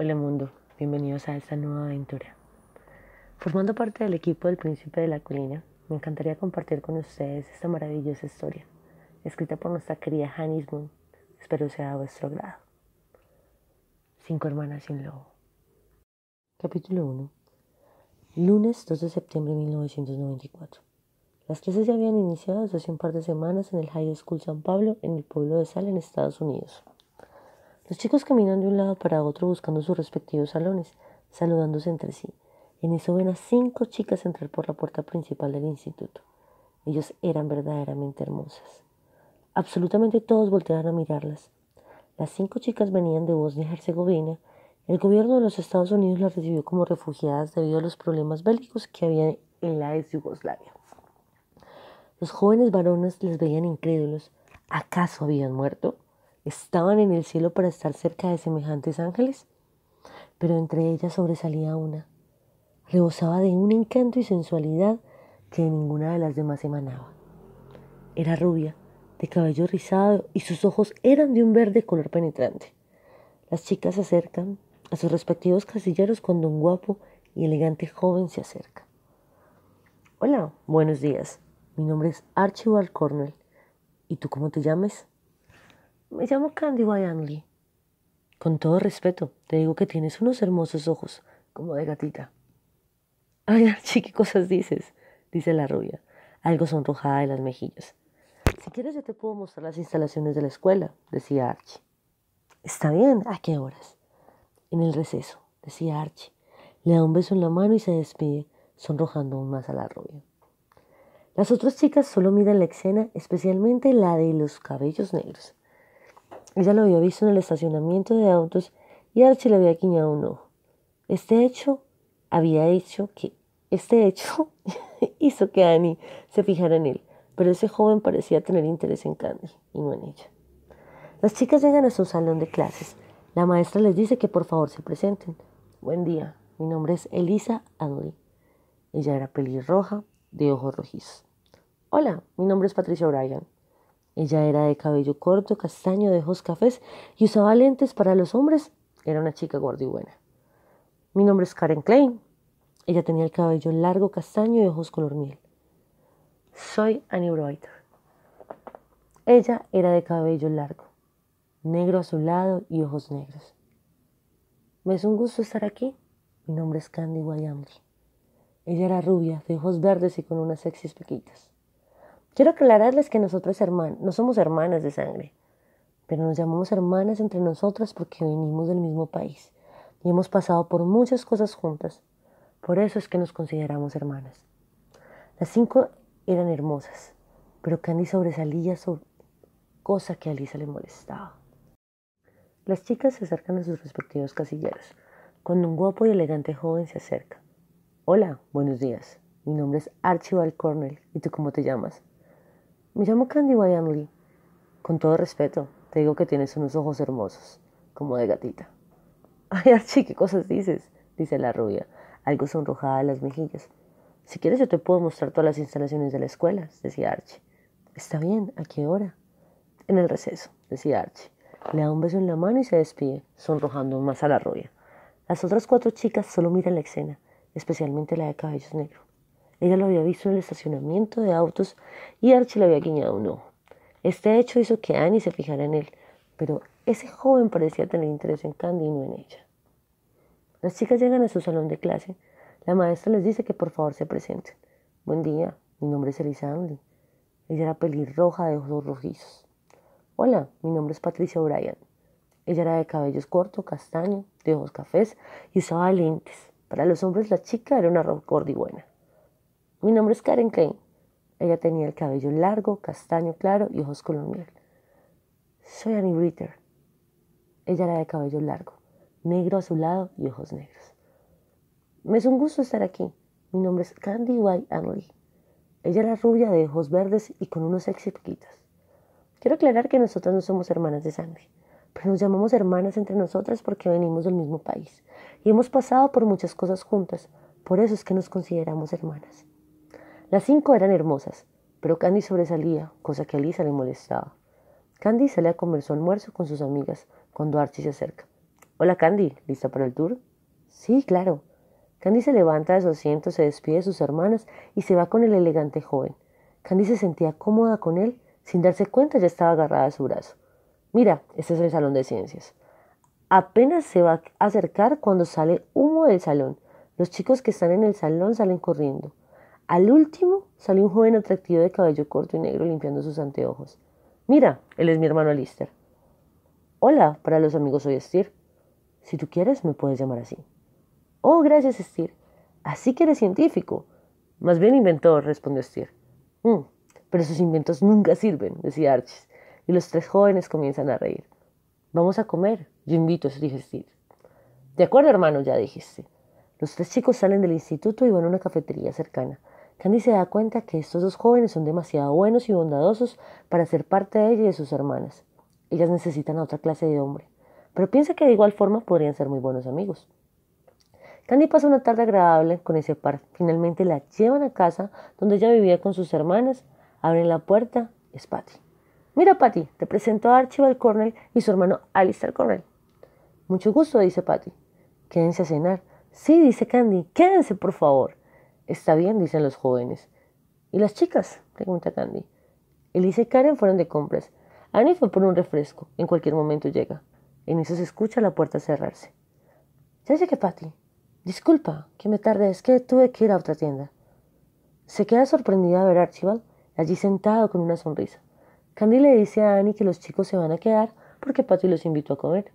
Hola mundo, bienvenidos a esta nueva aventura. Formando parte del equipo del Príncipe de la Colina, me encantaría compartir con ustedes esta maravillosa historia, escrita por nuestra querida Hannis Moon. Espero sea a vuestro grado. Cinco hermanas sin lobo. Capítulo 1. Lunes 2 de septiembre de 1994. Las clases ya habían iniciado hace un par de semanas en el High School San Pablo, en el pueblo de Sal, en Estados Unidos. Los chicos caminan de un lado para otro buscando sus respectivos salones, saludándose entre sí. En eso ven a cinco chicas entrar por la puerta principal del instituto. Ellos eran verdaderamente hermosas. Absolutamente todos voltearon a mirarlas. Las cinco chicas venían de Bosnia y Herzegovina. El gobierno de los Estados Unidos las recibió como refugiadas debido a los problemas bélicos que había en la ex Yugoslavia. Los jóvenes varones les veían incrédulos. ¿Acaso habían muerto? estaban en el cielo para estar cerca de semejantes ángeles, pero entre ellas sobresalía una. Rebosaba de un encanto y sensualidad que ninguna de las demás emanaba. Era rubia, de cabello rizado y sus ojos eran de un verde color penetrante. Las chicas se acercan a sus respectivos casilleros cuando un guapo y elegante joven se acerca. Hola, buenos días. Mi nombre es Archibald Cornell. ¿Y tú cómo te llamas? Me llamo Candy Lee. Con todo respeto, te digo que tienes unos hermosos ojos, como de gatita. Ay, Archie, ¿qué cosas dices? Dice la rubia, algo sonrojada de las mejillas. Si quieres, yo te puedo mostrar las instalaciones de la escuela, decía Archie. Está bien, ¿a qué horas? En el receso, decía Archie. Le da un beso en la mano y se despide, sonrojando aún más a la rubia. Las otras chicas solo miran la escena, especialmente la de los cabellos negros. Ella lo había visto en el estacionamiento de autos y Archie le había guiñado un ojo. Este hecho había hecho que este hecho hizo que Annie se fijara en él, pero ese joven parecía tener interés en Candy y no en ella. Las chicas llegan a su salón de clases. La maestra les dice que por favor se presenten. Buen día, mi nombre es Elisa Adley. Ella era pelirroja, de ojos rojizos. Hola, mi nombre es Patricia O'Brien. Ella era de cabello corto, castaño, de ojos cafés y usaba lentes para los hombres. Era una chica gorda y buena. Mi nombre es Karen Klein. Ella tenía el cabello largo, castaño y ojos color miel. Soy Annie Ella era de cabello largo, negro azulado y ojos negros. Me es un gusto estar aquí. Mi nombre es Candy Guayamli. Ella era rubia, de ojos verdes y con unas sexys pequitas. Quiero aclararles que nosotros no somos hermanas de sangre, pero nos llamamos hermanas entre nosotras porque venimos del mismo país y hemos pasado por muchas cosas juntas. Por eso es que nos consideramos hermanas. Las cinco eran hermosas, pero Candy sobresalía sobre cosa que a Lisa le molestaba. Las chicas se acercan a sus respectivos casilleros, cuando un guapo y elegante joven se acerca. Hola, buenos días. Mi nombre es Archibald Cornell. ¿Y tú cómo te llamas? Me llamo Candy Wyan Lee. Con todo respeto, te digo que tienes unos ojos hermosos, como de gatita. Ay, Archie, ¿qué cosas dices? dice la rubia, algo sonrojada de las mejillas. Si quieres yo te puedo mostrar todas las instalaciones de la escuela, decía Archie. Está bien, ¿a qué hora? En el receso, decía Archie. Le da un beso en la mano y se despide, sonrojando más a la rubia. Las otras cuatro chicas solo miran la escena, especialmente la de cabellos negros. Ella lo había visto en el estacionamiento de autos y Archie le había guiñado un ojo. Este hecho hizo que Annie se fijara en él, pero ese joven parecía tener interés en Candy y no en ella. Las chicas llegan a su salón de clase. La maestra les dice que por favor se presenten. Buen día, mi nombre es Elisa Andy. Ella era pelirroja de ojos rojizos. Hola, mi nombre es Patricia O'Brien. Ella era de cabellos cortos, castaño, de ojos cafés y usaba lentes. Para los hombres la chica era una buena. Mi nombre es Karen Kane. Ella tenía el cabello largo, castaño claro y ojos color miel. Soy Annie Ritter. Ella era de cabello largo, negro azulado y ojos negros. Me es un gusto estar aquí. Mi nombre es Candy White Anley. Ella era rubia de ojos verdes y con unos sexy Quiero aclarar que nosotras no somos hermanas de sangre, pero nos llamamos hermanas entre nosotras porque venimos del mismo país y hemos pasado por muchas cosas juntas. Por eso es que nos consideramos hermanas. Las cinco eran hermosas, pero Candy sobresalía, cosa que a Lisa le molestaba. Candy sale a comer su almuerzo con sus amigas cuando Archie se acerca. Hola Candy, ¿lista para el tour? Sí, claro. Candy se levanta de su asiento, se despide de sus hermanas y se va con el elegante joven. Candy se sentía cómoda con él, sin darse cuenta ya estaba agarrada a su brazo. Mira, este es el salón de ciencias. Apenas se va a acercar cuando sale humo del salón. Los chicos que están en el salón salen corriendo. Al último salió un joven atractivo de cabello corto y negro limpiando sus anteojos. Mira, él es mi hermano Alister. Hola, para los amigos soy Estir. Si tú quieres, me puedes llamar así. Oh, gracias, Estir. Así que eres científico. Más bien inventor, respondió Estir. Mm, pero sus inventos nunca sirven, decía Archis, y los tres jóvenes comienzan a reír. Vamos a comer, yo invito, dijo Estir. De acuerdo, hermano, ya dijiste. Los tres chicos salen del instituto y van a una cafetería cercana. Candy se da cuenta que estos dos jóvenes son demasiado buenos y bondadosos para ser parte de ella y de sus hermanas. Ellas necesitan a otra clase de hombre, pero piensa que de igual forma podrían ser muy buenos amigos. Candy pasa una tarde agradable con ese par. Finalmente la llevan a casa donde ella vivía con sus hermanas. Abren la puerta, es Patty. Mira, Patty, te presento a Archibald Cornell y su hermano Alistair Cornell. Mucho gusto, dice Patty. Quédense a cenar. Sí, dice Candy, quédense, por favor. Está bien, dicen los jóvenes. ¿Y las chicas? pregunta Candy. Elisa y Karen fueron de compras. Annie fue por un refresco. En cualquier momento llega. En eso se escucha la puerta cerrarse. Dice que Patty? Disculpa que me tarde, es que tuve que ir a otra tienda. Se queda sorprendida a ver a Archibald allí sentado con una sonrisa. Candy le dice a Annie que los chicos se van a quedar porque Patty los invitó a comer.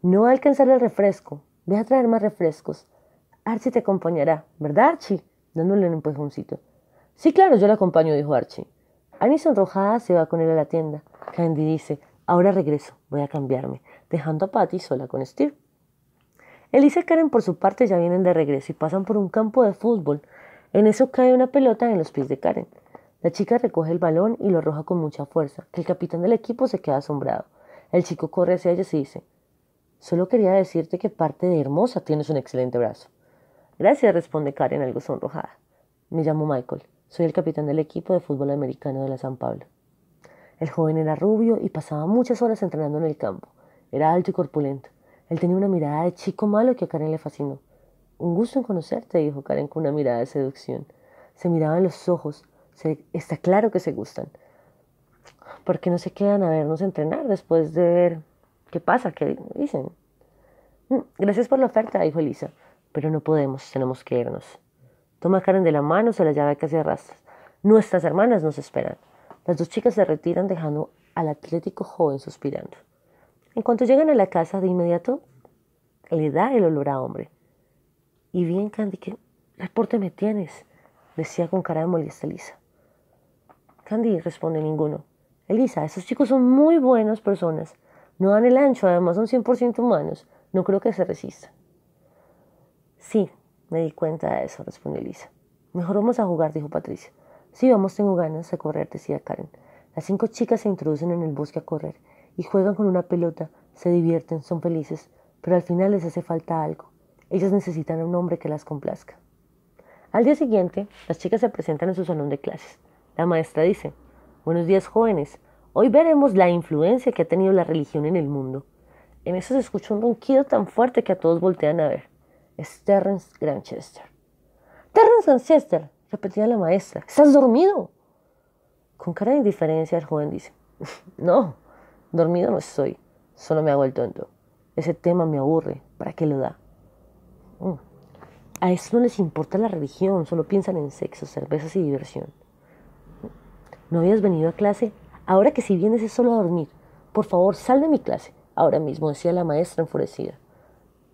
No va a alcanzar el refresco. Deja traer más refrescos. Archie te acompañará, ¿verdad, Archie? dándole un empujoncito. Sí, claro, yo la acompaño, dijo Archie. Annie sonrojada se va con él a la tienda. Candy dice, ahora regreso, voy a cambiarme, dejando a Patty sola con Steve. Elisa y Karen por su parte ya vienen de regreso y pasan por un campo de fútbol. En eso cae una pelota en los pies de Karen. La chica recoge el balón y lo arroja con mucha fuerza. Que El capitán del equipo se queda asombrado. El chico corre hacia ella y dice, solo quería decirte que parte de hermosa tienes un excelente brazo. Gracias, responde Karen algo sonrojada. Me llamo Michael. Soy el capitán del equipo de fútbol americano de la San Pablo. El joven era rubio y pasaba muchas horas entrenando en el campo. Era alto y corpulento. Él tenía una mirada de chico malo que a Karen le fascinó. Un gusto en conocerte, dijo Karen con una mirada de seducción. Se miraban los ojos. está claro que se gustan. ¿Por qué no se quedan a vernos entrenar después de ver qué pasa, qué dicen? Mm, gracias por la oferta, dijo Elisa. Pero no podemos, tenemos que irnos. Toma Karen de la mano, se la llave casi arrastras. Nuestras hermanas nos esperan. Las dos chicas se retiran dejando al atlético joven suspirando. En cuanto llegan a la casa, de inmediato le da el olor a hombre. Y bien, Candy, ¿qué reporte me tienes? decía con cara de molesta Elisa. Candy responde ninguno. Elisa, esos chicos son muy buenas personas. No dan el ancho, además son 100% humanos. No creo que se resistan. Sí, me di cuenta de eso, respondió Elisa. Mejor vamos a jugar, dijo Patricia. Sí, vamos, tengo ganas de correr, decía Karen. Las cinco chicas se introducen en el bosque a correr y juegan con una pelota, se divierten, son felices, pero al final les hace falta algo. Ellas necesitan a un hombre que las complazca. Al día siguiente, las chicas se presentan en su salón de clases. La maestra dice, Buenos días jóvenes, hoy veremos la influencia que ha tenido la religión en el mundo. En eso se escucha un ronquido tan fuerte que a todos voltean a ver es Terrence Granchester. Terrence Granchester, repetía la maestra, ¿estás dormido? Con cara de indiferencia el joven dice, no, dormido no estoy, solo me hago el tonto. Ese tema me aburre, ¿para qué lo da? Mm. A eso no les importa la religión, solo piensan en sexo, cervezas y diversión. Mm. ¿No habías venido a clase? Ahora que si vienes es solo a dormir. Por favor, sal de mi clase. Ahora mismo, decía la maestra enfurecida.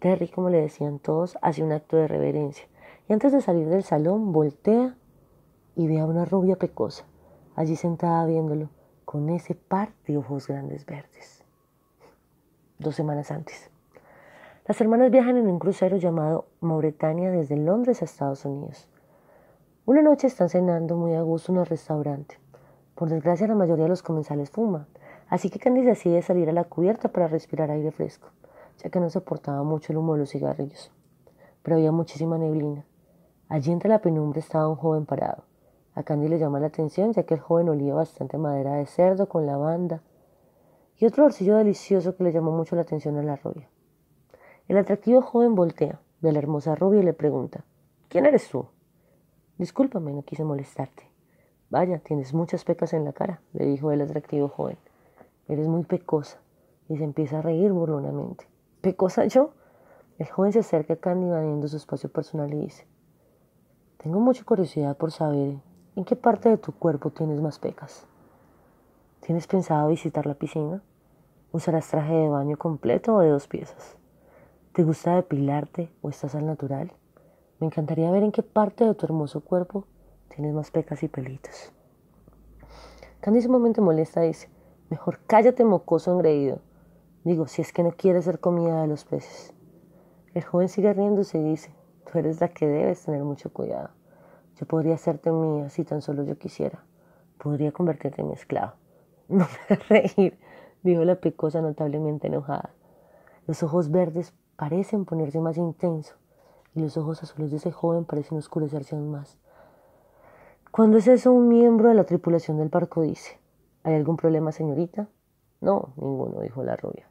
Terry, como le decían todos, hace un acto de reverencia y antes de salir del salón voltea y ve a una rubia pecosa, allí sentada viéndolo, con ese par de ojos grandes verdes. Dos semanas antes. Las hermanas viajan en un crucero llamado Mauretania desde Londres a Estados Unidos. Una noche están cenando muy a gusto en un restaurante. Por desgracia la mayoría de los comensales fuman, así que Candice decide salir a la cubierta para respirar aire fresco ya que no soportaba mucho el humo de los cigarrillos. Pero había muchísima neblina. Allí entre la penumbra estaba un joven parado. A Candy le llamó la atención, ya que el joven olía bastante madera de cerdo con lavanda y otro bolsillo delicioso que le llamó mucho la atención a la rubia. El atractivo joven voltea, ve a la hermosa rubia y le pregunta, ¿quién eres tú? Discúlpame, no quise molestarte. Vaya, tienes muchas pecas en la cara, le dijo el atractivo joven. Eres muy pecosa. Y se empieza a reír burlonamente pecosa yo. El joven se acerca a Candy viendo su espacio personal y dice, tengo mucha curiosidad por saber en qué parte de tu cuerpo tienes más pecas. ¿Tienes pensado visitar la piscina? ¿Usarás traje de baño completo o de dos piezas? ¿Te gusta depilarte o estás al natural? Me encantaría ver en qué parte de tu hermoso cuerpo tienes más pecas y pelitos. Candy sumamente molesta dice, mejor cállate mocoso engreído. Digo, si es que no quiere ser comida de los peces. El joven sigue riéndose y dice, tú eres la que debes tener mucho cuidado. Yo podría hacerte mía si tan solo yo quisiera. Podría convertirte en mi esclavo. No me reír, dijo la picosa notablemente enojada. Los ojos verdes parecen ponerse más intenso y los ojos azules de ese joven parecen oscurecerse aún más. Cuando es eso un miembro de la tripulación del barco dice, ¿hay algún problema, señorita? No, ninguno, dijo la rubia.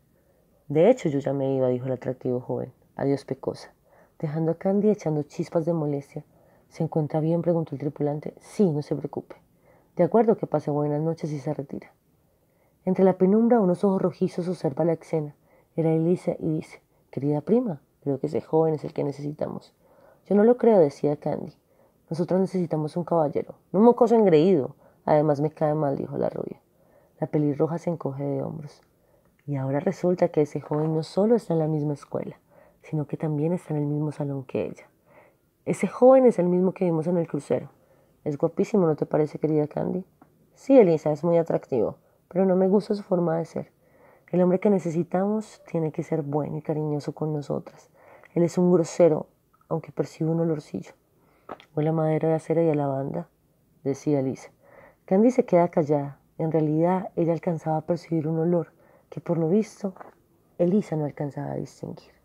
De hecho, yo ya me iba, dijo el atractivo joven. Adiós, pecosa. Dejando a Candy echando chispas de molestia. ¿Se encuentra bien? preguntó el tripulante. Sí, no se preocupe. De acuerdo, que pase buenas noches y se retira. Entre la penumbra, unos ojos rojizos observa la escena. Era Elisa y dice, querida prima, creo que ese joven es el que necesitamos. Yo no lo creo, decía Candy. Nosotros necesitamos un caballero, no un mocoso engreído. Además me cae mal, dijo la rubia. La pelirroja se encoge de hombros. Y ahora resulta que ese joven no solo está en la misma escuela, sino que también está en el mismo salón que ella. Ese joven es el mismo que vimos en el crucero. Es guapísimo, ¿no te parece, querida Candy? Sí, Elisa, es muy atractivo, pero no me gusta su forma de ser. El hombre que necesitamos tiene que ser bueno y cariñoso con nosotras. Él es un grosero, aunque percibe un olorcillo. Huele a madera de acera y a lavanda, decía Elisa. Candy se queda callada. En realidad, ella alcanzaba a percibir un olor, que por lo visto Elisa no alcanzaba a distinguir.